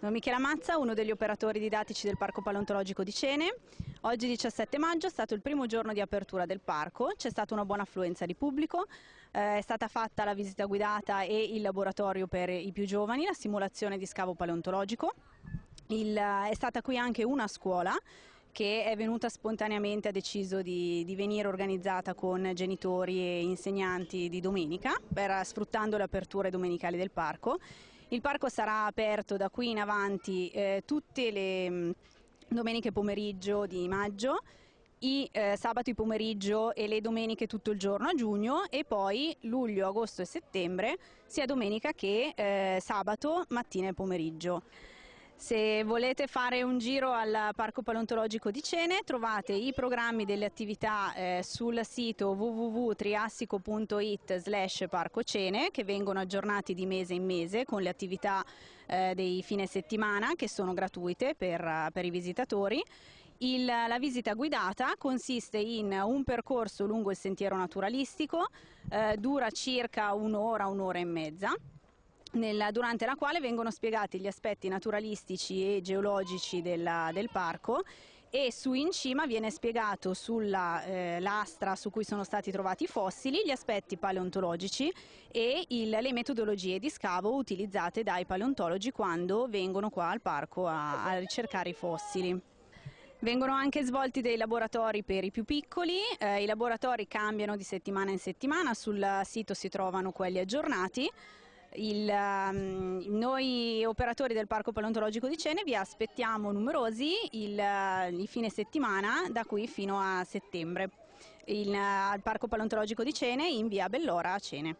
Sono Michela Mazza, uno degli operatori didattici del Parco Paleontologico di Cene. Oggi 17 maggio è stato il primo giorno di apertura del parco, c'è stata una buona affluenza di pubblico, eh, è stata fatta la visita guidata e il laboratorio per i più giovani, la simulazione di scavo paleontologico. Il, eh, è stata qui anche una scuola che è venuta spontaneamente, ha deciso di, di, venire organizzata con genitori e insegnanti di domenica, per, sfruttando le aperture domenicali del parco il parco sarà aperto da qui in avanti eh, tutte le mm, domeniche pomeriggio di maggio i eh, sabati pomeriggio e le domeniche tutto il giorno a giugno e poi luglio, agosto e settembre sia domenica che eh, sabato mattina e pomeriggio. Se volete fare un giro al Parco Paleontologico di Cene trovate i programmi delle attività eh, sul sito www.triassico.it slash parcocene che vengono aggiornati di mese in mese con le attività eh, dei fine settimana che sono gratuite per, per i visitatori. Il, la visita guidata consiste in un percorso lungo il sentiero naturalistico, eh, dura circa un'ora, un'ora e mezza nella, durante la quale vengono spiegati gli aspetti naturalistici e geologici della, del parco e su in cima viene spiegato sulla eh, lastra su cui sono stati trovati i fossili gli aspetti paleontologici e il, le metodologie di scavo utilizzate dai paleontologi quando vengono qua al parco a, a ricercare i fossili. Vengono anche svolti dei laboratori per i più piccoli, eh, i laboratori cambiano di settimana in settimana, sul sito si trovano quelli aggiornati. Il, ehm, noi operatori del Parco Paleontologico di Cene vi aspettiamo numerosi il, il fine settimana da qui fino a settembre in, al Parco Paleontologico di Cene in via Bellora a Cene.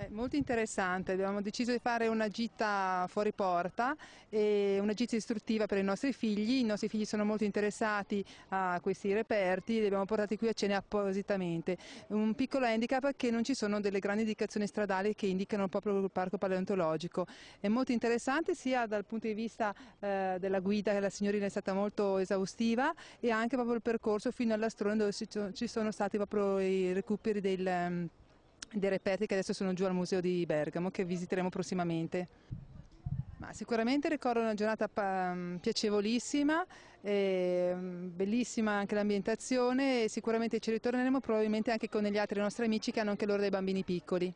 È eh, molto interessante, abbiamo deciso di fare una gita fuori porta, e una gita istruttiva per i nostri figli, i nostri figli sono molto interessati a questi reperti e li abbiamo portati qui a cena appositamente. Un piccolo handicap è che non ci sono delle grandi indicazioni stradali che indicano proprio il parco paleontologico. È molto interessante sia dal punto di vista eh, della guida, che la signorina è stata molto esaustiva, e anche proprio il percorso fino all'astrone dove ci sono stati proprio i recuperi del dei reperti che adesso sono giù al Museo di Bergamo che visiteremo prossimamente. Ma sicuramente ricordo una giornata mm, piacevolissima, mm, bellissima anche l'ambientazione e sicuramente ci ritorneremo probabilmente anche con gli altri nostri amici che hanno anche loro dei bambini piccoli.